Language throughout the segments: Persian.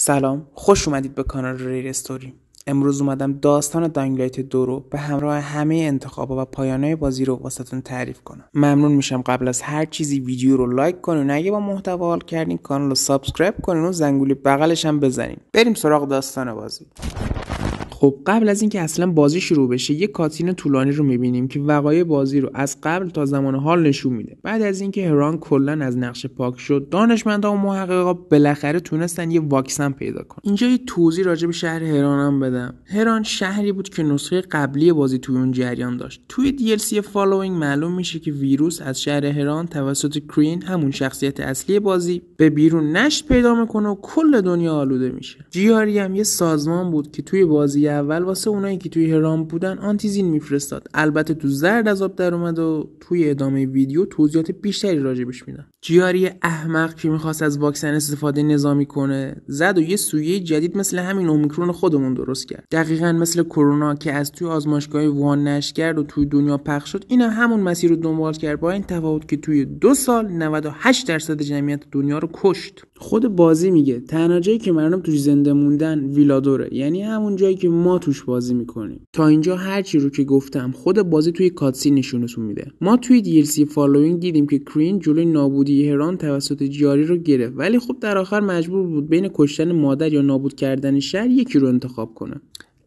سلام خوش اومدید به کانال ریل استوری امروز اومدم داستان دانگلایت دو رو به همراه همه انتخابا و پایانهای بازی رو واسهتون تعریف کنم ممنون میشم قبل از هر چیزی ویدیو رو لایک کنین اگه با محتوا حال کردین کانال رو سابسکرایب کنین و زنگولی بغلش هم بزنین بریم سراغ داستان بازی خب قبل از اینکه اصلا بازی شروع بشه یه کاتین طولانی رو میبینیم که وقایع بازی رو از قبل تا زمان حال نشون میده بعد از اینکه هران کلا از نقش پاک شد دانشمندا و محققا بالاخره تونستن یه واکسن پیدا کنن اینجا یه توضیح راجع به شهر هم بدم هران شهری بود که نسخه قبلی بازی توی اون جریان داشت توی DLC فالوینگ معلوم میشه که ویروس از شهر هران توسط کرین همون شخصیت اصلی بازی به بیرون نشت پیدا میکنه و کل دنیا آلوده میشه جیاری هم یه سازمان بود که توی بازی اول واسه اونایی که توی هرام بودن آنتیزین میفرستاد البته تو زرد از آب در اومد و توی ادامه ویدیو توضیحات بیشتری راجبش میدم جیاری احمق که میخواست از واکسن استفاده نظامی کنه زد و یه سویه جدید مثل همین اومیکرون خودمون درست کرد دقیقا مثل کرونا که از توی آزمایشگاه وان نشکرد کرد و توی دنیا پخش شد اینا همون مسیر رو دنبال کرد با این تفاوت که توی دو سال 98 درصد جمعیت دنیا رو کشت خود بازی میگه تنها جایی که مردم توش زنده موندن ویلادوره یعنی همون جایی که ما توش بازی میکنیم تا اینجا هر چی رو که گفتم خود بازی توی کاتسی نشونتون میده ما توی دیلسی فالوینگ دیدیم که کرین جلوی نابودی هران توسط جاری رو گرفت ولی خب در آخر مجبور بود بین کشتن مادر یا نابود کردن شهر یکی رو انتخاب کنه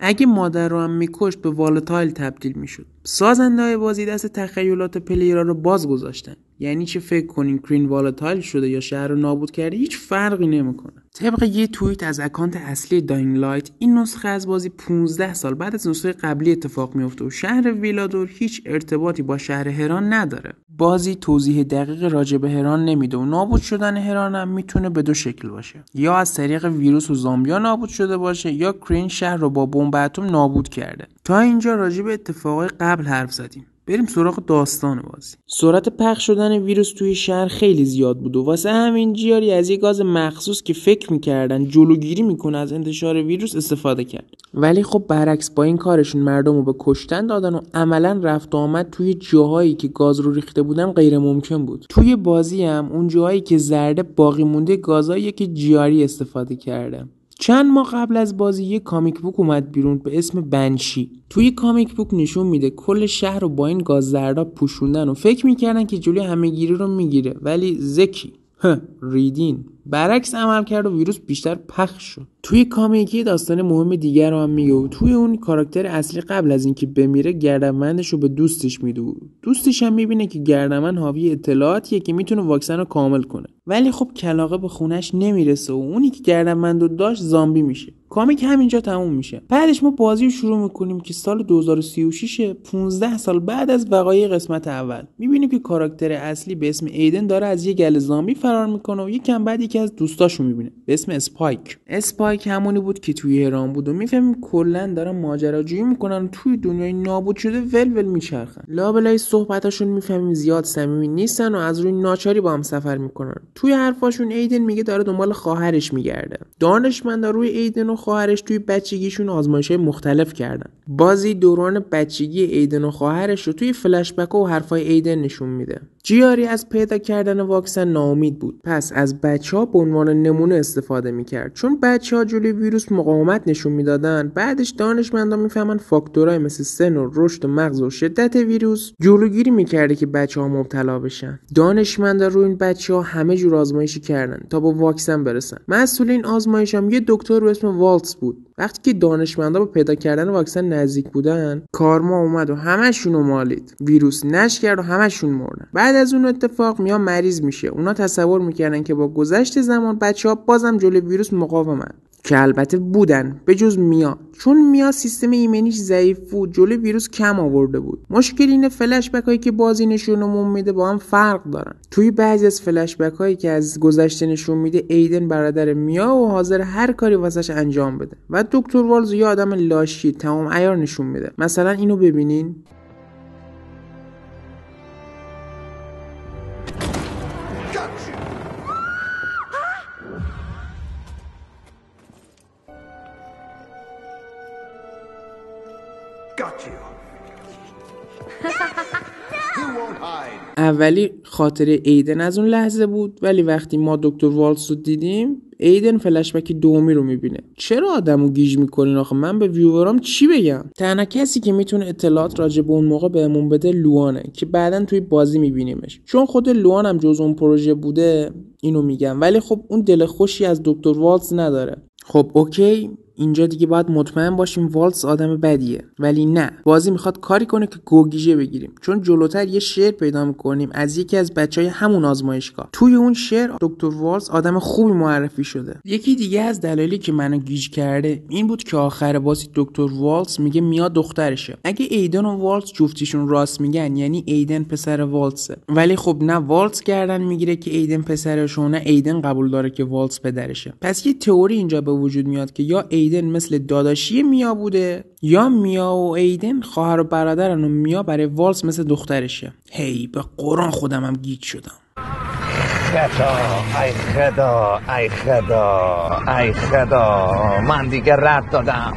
اگه مادر رو هم میکشت به والتایل تبدیل میشد سازنده بازی دست تخیلات پلیرا رو باز گذاشتن یعنی چه فکر کنین کرین والاتایل شده یا شهر رو نابود کرده هیچ فرقی نمیکنه طبق یه توییت از اکانت اصلی داینگ لایت این نسخه از بازی 15 سال بعد از نسخه قبلی اتفاق میفته و شهر ویلادور هیچ ارتباطی با شهر هران نداره بازی توضیح دقیق راجع به هران نمیده و نابود شدن هران هم میتونه به دو شکل باشه یا از طریق ویروس و زامبیا نابود شده باشه یا کرین شهر رو با بمب اتم نابود کرده تا اینجا راجع به اتفاقای قبل حرف زدیم بریم سراغ داستان بازی سرعت پخش شدن ویروس توی شهر خیلی زیاد بود و واسه همین جیاری از یه گاز مخصوص که فکر میکردن جلوگیری میکنه از انتشار ویروس استفاده کرد ولی خب برعکس با این کارشون مردم رو به کشتن دادن و عملا رفت آمد توی جاهایی که گاز رو ریخته بودن غیر ممکن بود توی بازی هم اون جاهایی که زرده باقی مونده گازایی که جیاری استفاده کرده چند ماه قبل از بازی یه کامیک بوک اومد بیرون به اسم بنشی توی کامیک بوک نشون میده کل شهر رو با این گاز زردا پوشوندن و فکر میکردن که همه گیری رو میگیره ولی زکی ریدین برعکس عمل کرد و ویروس بیشتر پخش شد توی کامیکی داستان مهم دیگر رو هم میگه و توی اون کاراکتر اصلی قبل از اینکه بمیره گردنبندش رو به دوستش میده دوستش هم میبینه که گردنبند حاوی اطلاعاتیه که میتونه واکسن رو کامل کنه ولی خب کلاقه به خونش نمیرسه و اونی که گردنبند رو داشت زامبی میشه کامیک همینجا تموم میشه بعدش ما بازی رو شروع میکنیم که سال 2036 15 سال بعد از وقایع قسمت اول میبینیم که کاراکتر اصلی به اسم ایدن داره از یه گل زامبی فرار میکنه و یکم بعد یکی از دوستاشو میبینه به اسم اسپایک اسپایک که همونی بود که توی ایران بود و میفهمیم کلا دارن ماجراجویی میکنن توی دنیای نابود شده ول ول میچرخن لابلای صحبتاشون میفهمیم زیاد صمیمی نیستن و از روی ناچاری با هم سفر میکنن توی حرفاشون ایدن میگه داره دنبال خواهرش میگرده دانشمندا روی ایدن و خواهرش توی بچگیشون آزمایشهای مختلف کردن بازی دوران بچگی ایدن و خواهرش رو توی فلشبک و حرفای ایدن نشون میده جیاری از پیدا کردن واکسن ناامید بود پس از بچه ها به عنوان نمونه استفاده میکرد چون بچه ها جلوی ویروس مقاومت نشون میدادن بعدش دانشمندان میفهمن فاکتورهای مثل سن و رشد و مغز و شدت ویروس جلوگیری میکرده که بچه ها مبتلا بشن دانشمندا روی این بچه ها همه جور آزمایشی کردن تا با واکسن برسن مسئول این آزمایش هم یه دکتر به اسم والتس بود وقتی که دانشمندا به پیدا کردن واکسن نزدیک بودن کارما اومد و همشون مالید ویروس نش کرد و همشون مردن بعد از اون اتفاق میا مریض میشه اونا تصور میکردن که با گذشت زمان بچه ها بازم جلوی ویروس مقاومت که البته بودن به جز میا چون میا سیستم ایمنیش ضعیف بود جلوی ویروس کم آورده بود مشکل اینه فلش هایی که بازی نشونمون میده با هم فرق دارن توی بعضی از فلش هایی که از گذشته نشون میده ایدن برادر میا و حاضر هر کاری واسش انجام بده و دکتر والز یه آدم لاشی تمام عیار نشون میده مثلا اینو ببینین اولی خاطره ایدن از اون لحظه بود ولی وقتی ما دکتر والز رو دیدیم ایدن فلشبک دومی رو میبینه چرا آدمو گیج میکنین آخه من به ویورام چی بگم تنها کسی که میتونه اطلاعات راجع به اون موقع بهمون بده لوانه که بعدا توی بازی میبینیمش چون خود لوان هم جز اون پروژه بوده اینو میگم ولی خب اون دل خوشی از دکتر والز نداره خب اوکی اینجا دیگه باید مطمئن باشیم والس آدم بدیه ولی نه بازی میخواد کاری کنه که گوگیجه بگیریم چون جلوتر یه شعر پیدا میکنیم از یکی از بچهای همون آزمایشگاه توی اون شعر دکتر والز آدم خوبی معرفی شده یکی دیگه از دلایلی که منو گیج کرده این بود که آخر بازی دکتر والز میگه میاد دخترشه اگه ایدن و والز جفتیشون راست میگن یعنی ایدن پسر والزه ولی خب نه والز گردن میگیره که ایدن پسرشه ایدن قبول داره که والز پدرشه پس یه تئوری اینجا به وجود میاد که یا ایدن ایدن مثل داداشی میا بوده یا میا و ایدن خواهر و برادرن و میا برای والز مثل دخترشه هی به قرآن خودم هم گیج شدم خدا ای خدا ای خدا ای خدا من دیگه رد دادم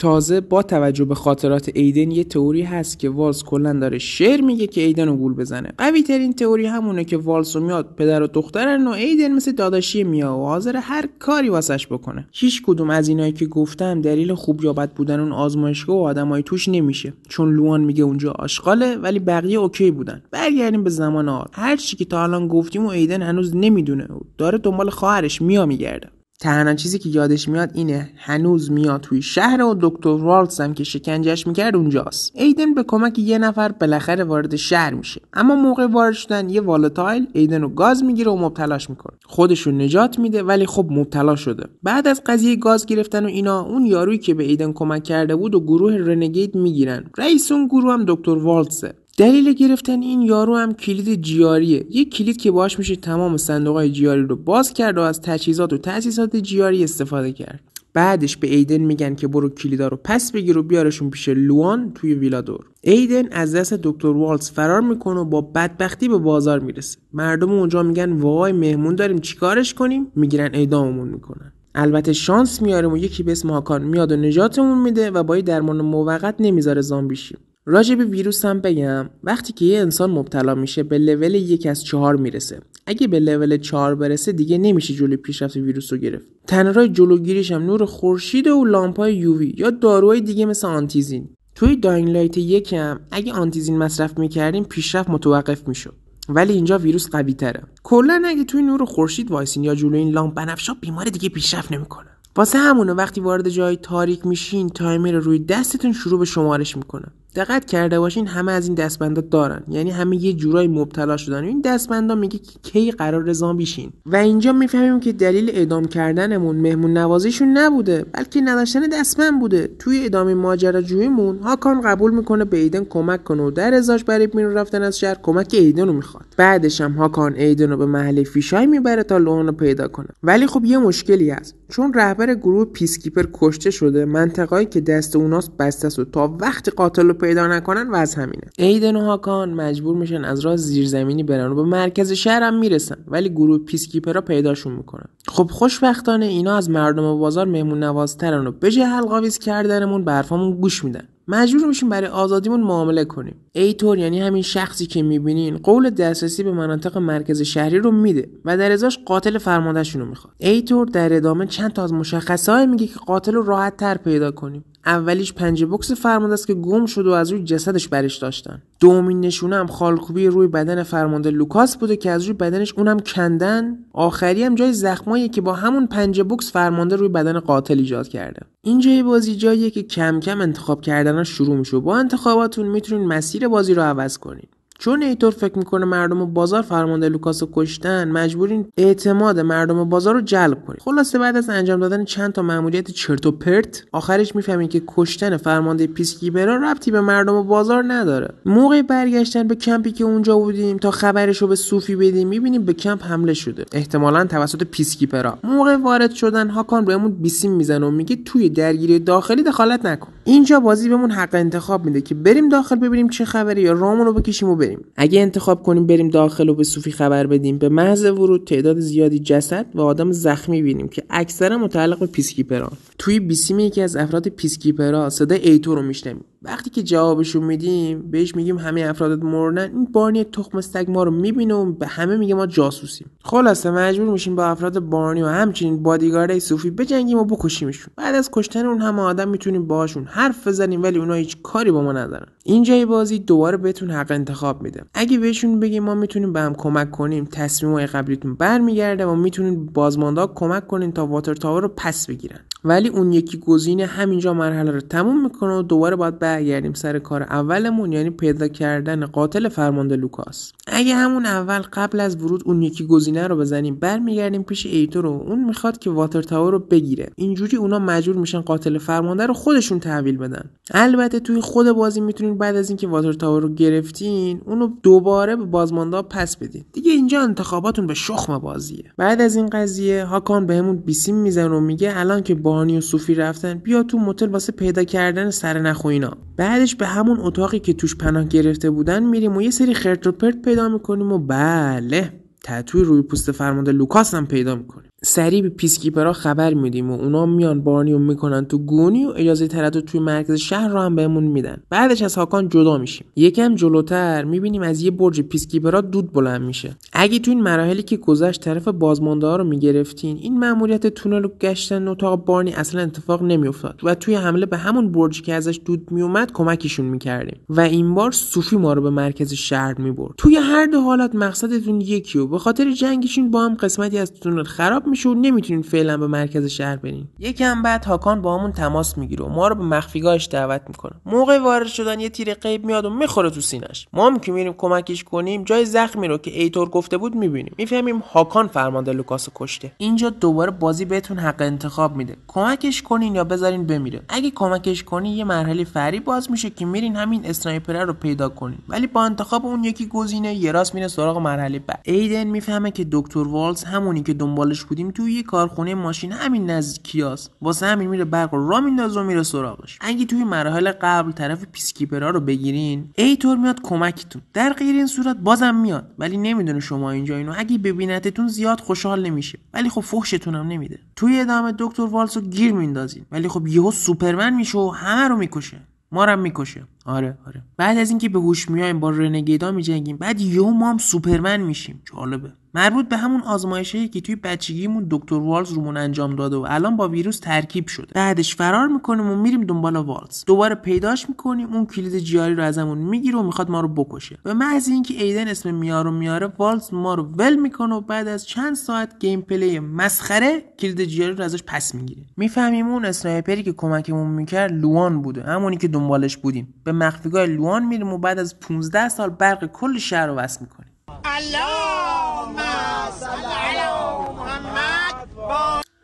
تازه با توجه به خاطرات ایدن یه تئوری هست که والز کلا داره شعر میگه که ایدن رو گول بزنه قوی ترین تئوری همونه که والز میاد پدر و دخترن و ایدن مثل داداشی میا و حاضر هر کاری واسش بکنه هیچ کدوم از اینایی که گفتم دلیل خوب یا بد بودن اون آزمایشگاه و آدمای توش نمیشه چون لوان میگه اونجا آشغاله ولی بقیه اوکی بودن برگردیم به زمان آر هر چی که تا الان گفتیم و ایدن هنوز نمیدونه داره دنبال خواهرش میا میگرده تنها چیزی که یادش میاد اینه هنوز میاد توی شهر و دکتر والز هم که شکنجش میکرد اونجاست ایدن به کمک یه نفر بالاخره وارد شهر میشه اما موقع وارد شدن یه والتایل ایدن رو گاز میگیره و مبتلاش میکنه خودش رو نجات میده ولی خب مبتلا شده بعد از قضیه گاز گرفتن و اینا اون یارویی که به ایدن کمک کرده بود و گروه رنگید میگیرن رئیس اون گروه هم دکتر والزه دلیل گرفتن این یارو هم کلید جیاریه یه کلید که باش میشه تمام صندوق های جیاری رو باز کرد و از تجهیزات و تاسیسات جیاری استفاده کرد بعدش به ایدن میگن که برو کلیدا رو پس بگیر و بیارشون پیش لوان توی ویلادور ایدن از دست دکتر والز فرار میکنه و با بدبختی به بازار میرسه مردم اونجا میگن وای مهمون داریم چیکارش کنیم میگیرن اعداممون میکنن البته شانس میاریم و یکی به اسم هاکان میاد و نجاتمون میده و با درمان موقت نمیذاره شیم راجع به ویروس هم بگم وقتی که یه انسان مبتلا میشه به لول یک از چهار میرسه اگه به لول چهار برسه دیگه نمیشه جلوی پیشرفت ویروس رو گرفت تنها جلوگیریش هم نور خورشید و لامپای یووی یا داروهای دیگه مثل آنتیزین توی داینگ لایت یکم اگه آنتیزین مصرف میکردیم پیشرفت متوقف میشد ولی اینجا ویروس قوی تره کلا اگه توی نور خورشید وایسین یا جلوی این لامپ بنفشا بیمار دیگه پیشرفت نمیکنه واسه همونه وقتی وارد جای تاریک میشین تایمر روی دستتون شروع به شمارش میکنه دقت کرده باشین همه از این دستبندا دارن یعنی همه یه جورایی مبتلا شدن این دستبندا میگه کی قرار بشین و اینجا میفهمیم که دلیل اعدام کردنمون مهمون نوازیشون نبوده بلکه نداشتن دستبند بوده توی ادامه ماجراجوییمون هاکان قبول میکنه به ایدن کمک کنه و در ازاش برای بیرون رفتن از شهر کمک ایدن رو میخواد بعدش هم هاکان ایدن رو به محل فیشای میبره تا لون رو پیدا کنه ولی خب یه مشکلی هست چون رهبر گروه پیسکیپر کشته شده منطقه‌ای که دست اوناست بسته و تا وقتی قاتل پیدا نکنن و از همینه ایدن و هاکان مجبور میشن از راه زیرزمینی برن و به مرکز شهر هم میرسن ولی گروه پیسکیپرا پیداشون میکنن خب خوشبختانه اینا از مردم و بازار مهمون نوازترن و بجه حلقاویز کردنمون برفامون گوش میدن مجبور میشیم برای آزادیمون معامله کنیم ایتور یعنی همین شخصی که میبینین قول دسترسی به مناطق مرکز شهری رو میده و در ازاش قاتل فرماندهشون رو میخواد ایتور در ادامه چند تا از های میگه که قاتل رو راحت تر پیدا کنیم اولیش پنجه بکس فرمانده است که گم شد و از روی جسدش برش داشتن دومین نشونه هم خالکوبی روی بدن فرمانده لوکاس بوده که از روی بدنش اونم کندن آخری هم جای زخمایی که با همون پنجه بوکس فرمانده روی بدن قاتل ایجاد کرده این جای بازی جاییه که کم کم انتخاب کردن شروع میشه با انتخاباتون میتونین مسیر بازی رو عوض کنید. چون ایتور فکر میکنه مردم بازار فرمانده لوکاس رو کشتن مجبورین اعتماد مردم بازار رو جلب کنید خلاصه بعد از انجام دادن چند تا معمولیت چرت و پرت آخرش میفهمین که کشتن فرمانده پیسکیپرا ربطی به مردم بازار نداره موقع برگشتن به کمپی که اونجا بودیم تا خبرش رو به صوفی بدیم میبینیم به کمپ حمله شده احتمالا توسط پیسکیپرا موقع وارد شدن هاکان بهمون بیسیم میزنه و میگه توی درگیری داخلی دخالت نکن اینجا بازی بهمون حق انتخاب میده که بریم داخل ببینیم چه خبره یا رامون رو بکشیم و بریم اگه انتخاب کنیم بریم داخل و به صوفی خبر بدیم به محض ورود تعداد زیادی جسد و آدم زخمی بینیم که اکثرا متعلق به پیسکیپران توی بیسیم یکی از افراد پیسکیپرا صدای ایتو رو میشنویم وقتی که جوابشو میدیم بهش میگیم همه افرادت مردن این بارنی تخم سگ ما رو میبینه و به همه میگه ما جاسوسیم خلاصه مجبور میشیم با افراد بارنی و همچنین بادیگارد صوفی بجنگیم و بکشیمشون بعد از کشتن اون همه آدم میتونیم باهاشون حرف بزنیم ولی اونا هیچ کاری با ما ندارن اینجای بازی دوباره بهتون حق انتخاب میده اگه بهشون بگیم ما میتونیم به هم کمک کنیم تصمیم های قبلیتون برمیگرده و میتونید بازماندا کمک کنیم تا واتر تاور رو پس بگیرن ولی اون یکی گزینه همینجا مرحله رو تموم میکنه و دوباره باید برگردیم سر کار اولمون یعنی پیدا کردن قاتل فرمانده لوکاس اگه همون اول قبل از ورود اون یکی گزینه رو بزنیم برمیگردیم پیش ایتور و اون میخواد که واتر تاور رو بگیره اینجوری اونا مجبور میشن قاتل فرمانده رو خودشون بدن البته توی خود بازی میتونید بعد از اینکه واتر تاور رو گرفتین اونو دوباره به بازماندا پس بدین دیگه اینجا انتخاباتون به شخم بازیه بعد از این قضیه هاکان بهمون به بیسیم میزنه و میگه الان که بانی و صوفی رفتن بیا تو متل واسه پیدا کردن سر نخو اینا بعدش به همون اتاقی که توش پناه گرفته بودن میریم و یه سری خرت و پرت پیدا میکنیم و بله تتوی روی پوست فرمانده لوکاس هم پیدا میکنیم سریع به پیسکیپرا خبر میدیم و اونا میان بارنیو میکنن تو گونی و اجازه تردد توی مرکز شهر رو هم بهمون میدن بعدش از هاکان جدا میشیم یکم جلوتر میبینیم از یه برج پیسکیپرا دود بلند میشه اگه تو این مراحلی که گذشت طرف بازمانده ها رو میگرفتین این مأموریت تونل و گشتن اتاق بارنی اصلا اتفاق نمیافتاد و توی حمله به همون برجی که ازش دود میومد کمکشون میکردیم و این بار سوفی ما رو به مرکز شهر میبرد توی هر دو حالت مقصدتون یکی به خاطر جنگشون با هم قسمتی از تونل خراب میشه نمیتونین فعلا به مرکز شهر برین یکم بعد هاکان با همون تماس میگیره و ما رو به مخفیگاهش دعوت میکنه موقع وارد شدن یه تیر قیب میاد و میخوره تو سینش ما هم که میریم کمکش کنیم جای زخمی رو که ایتور گفته بود میبینیم میفهمیم هاکان فرمانده لوکاس کشته اینجا دوباره بازی بهتون حق انتخاب میده کمکش کنین یا بذارین بمیره اگه کمکش کنی یه مرحله فری باز میشه که میرین همین اسنایپر رو پیدا کنین ولی با انتخاب اون یکی گزینه یه راست میره سراغ مرحله بعد ایدن میفهمه که دکتر والز همونی که دنبالش بودی بودیم توی یه کارخونه ماشین همین نزدیکیاست واسه همین میره برق رو را میندازه و میره سراغش اگه توی مراحل قبل طرف پیسکیپرا رو بگیرین طور میاد کمکتون در غیر این صورت بازم میاد ولی نمیدونه شما اینجا اینو اگه ببینتتون زیاد خوشحال نمیشه ولی خب فحشتون هم نمیده توی ادامه دکتر والسو گیر میندازین ولی خب یهو سوپرمن میشه و همه رو میکشه ما میکشه آره آره بعد از اینکه به هوش میایم با رنگیدا میجنگیم بعد یهو ما هم سوپرمن میشیم جالبه مربوط به همون آزمایشه که توی بچگیمون دکتر والز رومون انجام داده و الان با ویروس ترکیب شده بعدش فرار میکنیم و میریم دنبال والز دوباره پیداش میکنیم اون کلید جیاری رو ازمون میگیره و میخواد ما رو بکشه و محض اینکه ایدن اسم میارو میاره والز ما رو ول میکنه و بعد از چند ساعت گیم پلی مسخره کلید جیاری رو ازش پس میگیره میفهمیم اون اسنایپری که کمکمون میکرد لوان بوده همونی که دنبالش بودیم به مخفیگاه لوان میریم و بعد از 15 سال برق کل شهر رو وصل میکنیم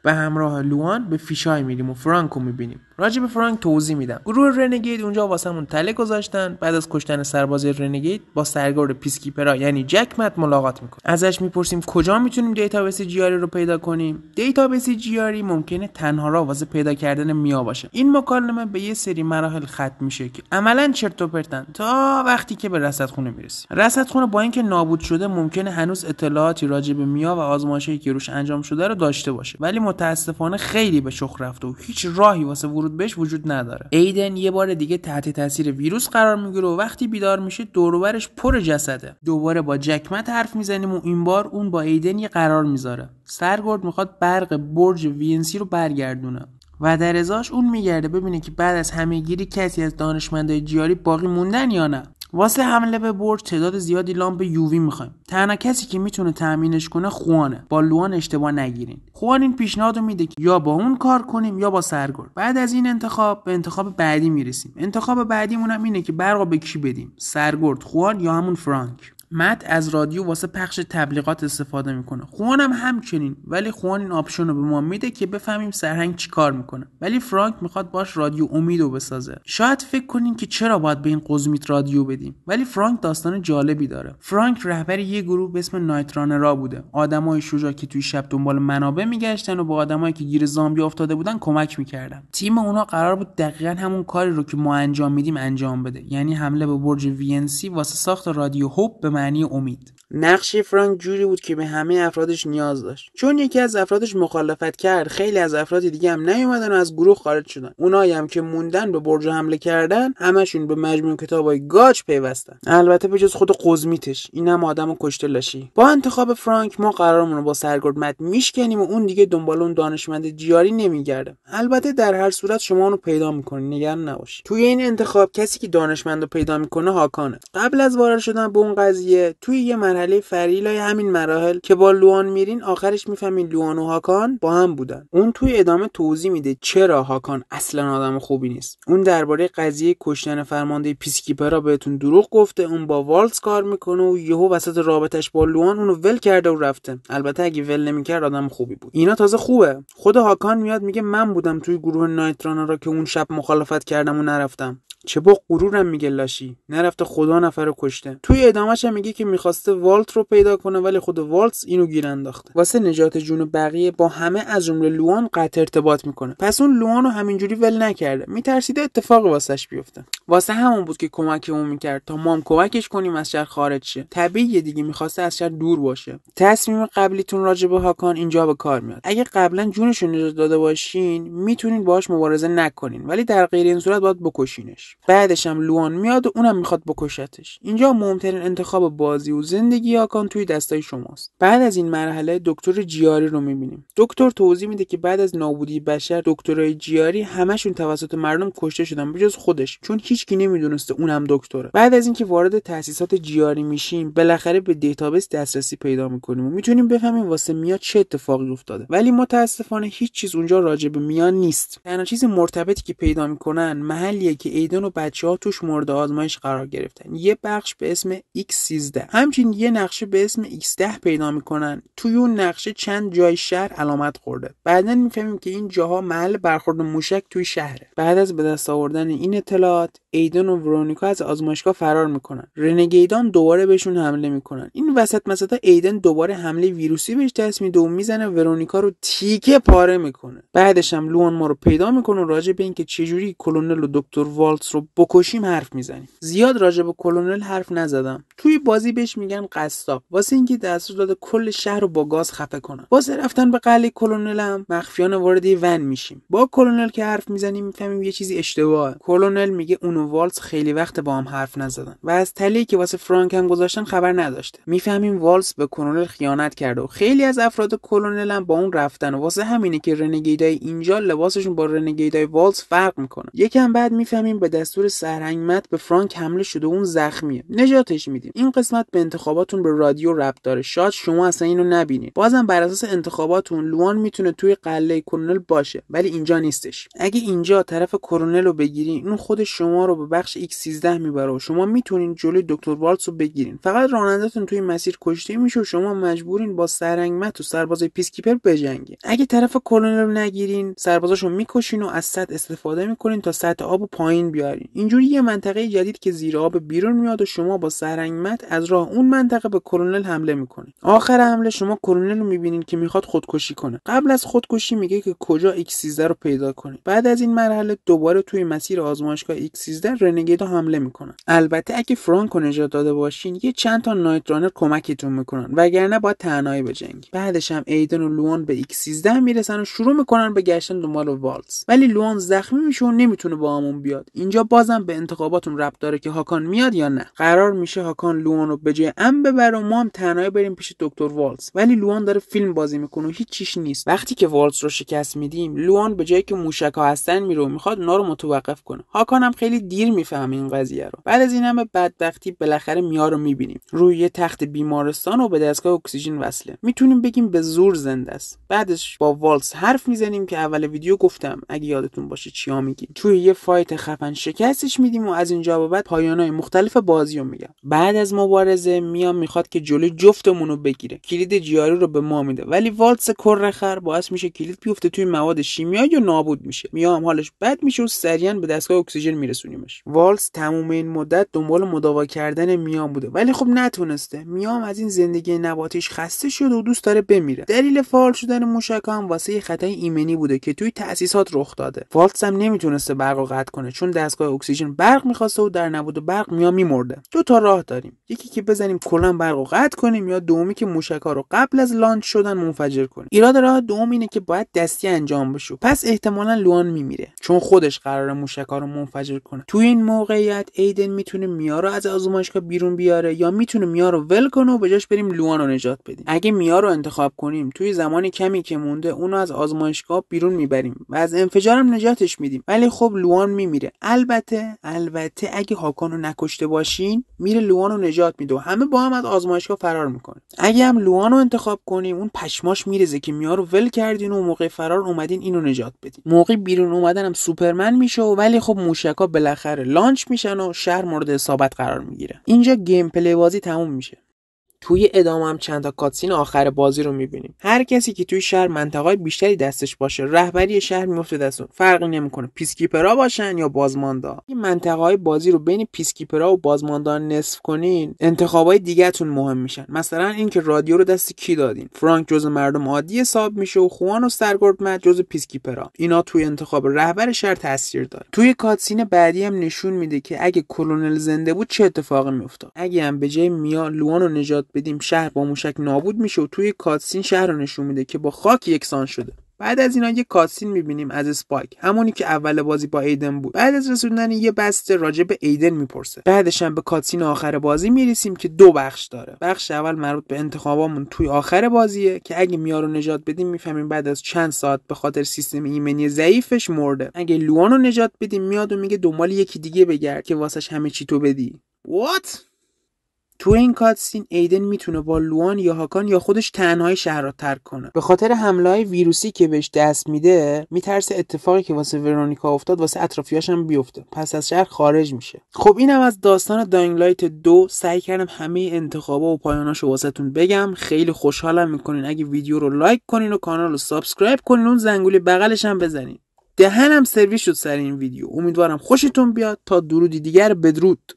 به همراه لوان به فیشای میریم و فرانکو میبینیم راجب فرانک توضیح میدم گروه رنگید اونجا واسمون تله گذاشتن بعد از کشتن سرباز رنگید با سرگرد پیسکیپرا یعنی جک مت ملاقات میکنه ازش میپرسیم کجا میتونیم دیتابیس جیاری رو پیدا کنیم دیتابیس جیاری ممکنه تنها راه واسه پیدا کردن میا باشه این مکالمه به یه سری مراحل ختم میشه که عملا چرت و پرتن تا وقتی که به رصدخونه میرسیم رصدخونه با اینکه نابود شده ممکنه هنوز اطلاعاتی راجع به میا و آزمایشی که روش انجام شده رو داشته باشه ولی متاسفانه خیلی به شخ رفته و هیچ راهی واسه بهش وجود نداره ایدن یه بار دیگه تحت تاثیر ویروس قرار میگیره و وقتی بیدار میشه دوروبرش پر جسده دوباره با جکمت حرف میزنیم و این بار اون با ایدن یه قرار میذاره سرگرد میخواد برق برج وینسی رو برگردونه و در ازاش اون میگرده ببینه که بعد از همه گیری کسی از دانشمندای جیاری باقی موندن یا نه واسه حمله به برج تعداد زیادی لامپ یووی میخوایم تنها کسی که میتونه تامینش کنه خوانه با لوان اشتباه نگیرین خوان این پیشنهاد میده که یا با اون کار کنیم یا با سرگرد بعد از این انتخاب به انتخاب بعدی میرسیم انتخاب بعدیمون هم اینه که برقا به کی بدیم سرگرد خوان یا همون فرانک مت از رادیو واسه پخش تبلیغات استفاده میکنه خوانم همچنین ولی خوان این آپشن رو به ما میده که بفهمیم سرهنگ چیکار میکنه ولی فرانک میخواد باش رادیو امیدو بسازه شاید فکر کنین که چرا باید به این قزمیت رادیو بدیم ولی فرانک داستان جالبی داره فرانک رهبر یه گروه به اسم نایتران را بوده آدمای شجاع که توی شب دنبال منابع میگشتن و به آدمایی که گیر زامبی افتاده بودن کمک میکردن تیم اونا قرار بود دقیقا همون کاری رو که ما انجام میدیم انجام بده یعنی حمله به برج وینسی واسه ساخت رادیو هوب به معنی امید نقش فرانک جوری بود که به همه افرادش نیاز داشت چون یکی از افرادش مخالفت کرد خیلی از افراد دیگه هم نیومدن و از گروه خارج شدن اونایی هم که موندن به برج حمله کردن همشون به مجموع کتابای گاچ پیوستن البته به جز خود قزمیتش اینم آدم کشته با انتخاب فرانک ما قرارمون رو با سرگرد مت میشکنیم و اون دیگه دنبال اون دانشمند جیاری نمیگرده البته در هر صورت شما اونو پیدا میکنین نگران نباشید توی این انتخاب کسی که دانشمند پیدا میکنه هاکانه قبل از وارد شدن به اون قضیه توی یه مرحله فریلای همین مراحل که با لوان میرین آخرش میفهمین لوان و هاکان با هم بودن اون توی ادامه توضیح میده چرا هاکان اصلا آدم خوبی نیست اون درباره قضیه کشتن فرمانده پیسکیپرا بهتون دروغ گفته اون با والز کار میکنه و یهو وسط رابطش با لوان اونو ول کرده و رفته البته اگه ول نمیکرد آدم خوبی بود اینا تازه خوبه خود هاکان میاد میگه من بودم توی گروه نایترانا را که اون شب مخالفت کردم و نرفتم چه با غرورم میگه لاشی نرفته خدا نفر رو کشته توی ادامهش هم میگه که میخواسته والت رو پیدا کنه ولی خود والتس اینو گیر انداخته واسه نجات جون بقیه با همه از جمله لوان قطع ارتباط میکنه پس اون لوان رو همینجوری ول نکرده میترسیده اتفاق واسش بیفته واسه همون بود که کمکمون میکرد تا مام کمکش کنیم از شهر خارج شه طبیعیه دیگه میخواسته از شهر دور باشه تصمیم قبلیتون راجع به هاکان اینجا به کار میاد اگه قبلا جونشون نجات داده باشین میتونین باهاش مبارزه نکنین ولی در غیر این صورت باید بکشینش بعدش هم لوان میاد و اونم میخواد بکشتش اینجا مهمترین انتخاب بازی و زندگی آکان توی دستای شماست بعد از این مرحله دکتر جیاری رو میبینیم دکتر توضیح میده که بعد از نابودی بشر دکترای جیاری همشون توسط مردم کشته شدن بجز خودش چون هیچکی نمیدونسته اونم دکتره بعد از اینکه وارد تاسیسات جیاری میشیم بالاخره به دیتابیس دسترسی پیدا میکنیم و میتونیم بفهمیم واسه میا چه اتفاقی افتاده ولی متاسفانه هیچ چیز اونجا راجع به میا نیست تنها چیز مرتبطی که پیدا میکنن محلیه که و بچه ها توش مورد آزمایش قرار گرفتن یه بخش به اسم X13 همچنین یه نقشه به اسم X10 پیدا میکنن توی اون نقشه چند جای شهر علامت خورده بعدا میفهمیم که این جاها محل برخورد موشک توی شهره بعد از به دست آوردن این اطلاعات ایدن و ورونیکا از آزمایشگاه فرار میکنن رنگیدان دوباره بهشون حمله میکنن این وسط مثلا ایدن دوباره حمله ویروسی بهش دست میده و میزنه ورونیکا رو تیکه پاره میکنه بعدش هم لوان ما رو پیدا میکنه و راجع به اینکه چجوری کلونل و دکتر والت رو بکشیم حرف میزنیم زیاد راجع به کلونل حرف نزدم توی بازی بهش میگن قصاب واسه اینکه دستور داده کل شهر رو با گاز خفه کنه. واسه رفتن به قلعه کلونل هم مخفیان وارد ون میشیم با کلونل که حرف میزنیم میفهمیم یه چیزی اشتباهه کلونل میگه اونو والز خیلی وقت با هم حرف نزدن و از تلی که واسه فرانک هم گذاشتن خبر نداشته میفهمیم والز به کلونل خیانت کرده و خیلی از افراد کلونل هم با اون رفتن و واسه همینه که رنگیدای اینجا لباسشون با رنگیدای والز فرق میکنه یکم بعد میفهمیم به دستور سرنگمت به فرانک حمله شده و اون زخمیه نجاتش میدیم این قسمت به انتخاباتون به رادیو ربط داره شاید شما اصلا اینو نبینید بازم بر اساس انتخاباتون لوان میتونه توی قله کرونل باشه ولی اینجا نیستش اگه اینجا طرف کرنل رو بگیرین اون خود شما رو به بخش X13 میبره و شما میتونین جلوی دکتر والتس رو بگیرین فقط رانندتون توی مسیر کشته میشه و شما مجبورین با سرنگمت و سرباز پیسکیپر بجنگین اگه طرف کرنل رو نگیرین سربازاشو میکشین و از صد استفاده میکنین تا سطح آب و پایین بیاد اینجوری یه منطقه جدید که زیر آب بیرون میاد و شما با سرنگمت از راه اون منطقه به کلونل حمله میکنید آخر حمله شما کلونل رو میبینید که میخواد خودکشی کنه قبل از خودکشی میگه که کجا X13 رو پیدا کنید بعد از این مرحله دوباره توی مسیر آزمایشگاه X13 رنگیدا حمله میکنن البته اگه فرانک نجات داده باشین یه چند تا نایت رانر کمکتون میکنن وگرنه باید تنهایی بجنگی بعدش هم ایدن و لوان به X13 میرسن و شروع میکنن به گشتن دنبال والز ولی لوان زخمی میشه و نمیتونه با همون بیاد اینجا اینجا بازم به انتخاباتون ربط داره که هاکان میاد یا نه قرار میشه هاکان لوان رو به جای ام ببره و ما هم تنهایی بریم پیش دکتر والز ولی لوان داره فیلم بازی میکنه و هیچ چیش نیست وقتی که والز رو شکست میدیم لوان به جایی که موشک ها هستن میره و میخواد اونا متوقف کنه هاکان هم خیلی دیر میفهمه این قضیه رو بعد از این همه بدبختی بالاخره میا رو میبینیم روی یه تخت بیمارستان و به دستگاه اکسیژن وصله میتونیم بگیم به زور زنده است بعدش با والز حرف میزنیم که اول ویدیو گفتم اگه یادتون باشه چیا میگیم توی یه فایت خفن شکستش میدیم و از اینجا به بعد پایانای مختلف بازی رو میگم بعد از مبارزه میام میخواد که جلوی جفتمون رو بگیره کلید جیاری رو به ما میده ولی والتس کره خر باعث میشه کلید بیفته توی مواد شیمیایی و نابود میشه میام حالش بد میشه و سریعا به دستگاه اکسیژن میرسونیمش والتس تموم این مدت دنبال مداوا کردن میام بوده ولی خب نتونسته میام از این زندگی نباتیش خسته شده و دوست داره بمیره دلیل فعال شدن موشک هم واسه خطای ایمنی بوده که توی تأسیسات رخ داده والتس هم نمیتونسته برق قطع کنه چون دستگاه اکسیژن برق میخواسته و در نبود برق میا میمرده دو تا راه داریم یکی که بزنیم کلا برق رو قطع کنیم یا دومی که ها رو قبل از لانچ شدن منفجر کنیم ایراد راه دوم اینه که باید دستی انجام بشه پس احتمالا لوان میمیره چون خودش قرار موشکها رو منفجر کنه توی این موقعیت ایدن میتونه میا رو از آزمایشگاه بیرون بیاره یا میتونه میا رو ول کنه و بجاش بریم لوان رو نجات بدیم اگه میا رو انتخاب کنیم توی زمان کمی که مونده اونو از آزمایشگاه بیرون میبریم و از انفجارم نجاتش میدیم ولی خب لوان میمیره البته البته اگه هاکان رو نکشته باشین میره لوان رو نجات میده و همه با هم از آزمایشگاه فرار میکنه اگه هم لوان رو انتخاب کنیم اون پشماش میرزه که میارو ول کردین و موقع فرار اومدین اینو نجات بدین موقع بیرون اومدن سوپرمن میشه و ولی خب موشکا بالاخره لانچ میشن و شهر مورد حسابت قرار میگیره اینجا گیم پلی بازی تموم میشه توی هم چند تا کاتسین آخر بازی رو میبینیم هر کسی که توی شهر منطقه بیشتری دستش باشه رهبری شهر میفته دستون فرقی نمیکنه پیسکیپرا باشن یا بازماندا این منطقه های بازی رو بین پیسکیپرا و بازماندا نصف کنین انتخابای تون مهم میشن مثلا اینکه رادیو رو دست کی دادین فرانک جزء مردم عادی حساب میشه و خوان و سرگرد مد جزء پیسکیپرا اینا توی انتخاب رهبر شهر تاثیر داره توی کاتسین بعدی هم نشون میده که اگه کلونل زنده بود چه اتفاقی میافتاد اگه هم به میا نجات بدیم شهر با موشک نابود میشه و توی کاتسین شهر رو نشون میده که با خاک یکسان شده بعد از اینا یه کاتسین میبینیم از اسپایک همونی که اول بازی با ایدن بود بعد از رسوندن یه بسته راجع به ایدن میپرسه بعدش هم به کاتسین آخر بازی میرسیم که دو بخش داره بخش اول مربوط به انتخابامون توی آخر بازیه که اگه میارو نجات بدیم میفهمیم بعد از چند ساعت به خاطر سیستم ایمنی ضعیفش مرده اگه لوانو نجات بدیم میاد و میگه دنبال یکی دیگه بگرد که واسش همه چی تو بدی What? تو این کاتسین ایدن میتونه با لوان یا هاکان یا خودش تنهای شهر را ترک کنه به خاطر حمله های ویروسی که بهش دست میده میترسه اتفاقی که واسه ورونیکا افتاد واسه اطرافیاش هم بیفته پس از شهر خارج میشه خب اینم از داستان داینگ لایت دو سعی کردم همه انتخابا و پایاناشو واسهتون بگم خیلی خوشحالم میکنین اگه ویدیو رو لایک کنین و کانال رو سابسکرایب کنین اون زنگوله بغلش هم بزنین دهنم سرویس شد سر این ویدیو امیدوارم خوشتون بیاد تا درودی دیگر بدرود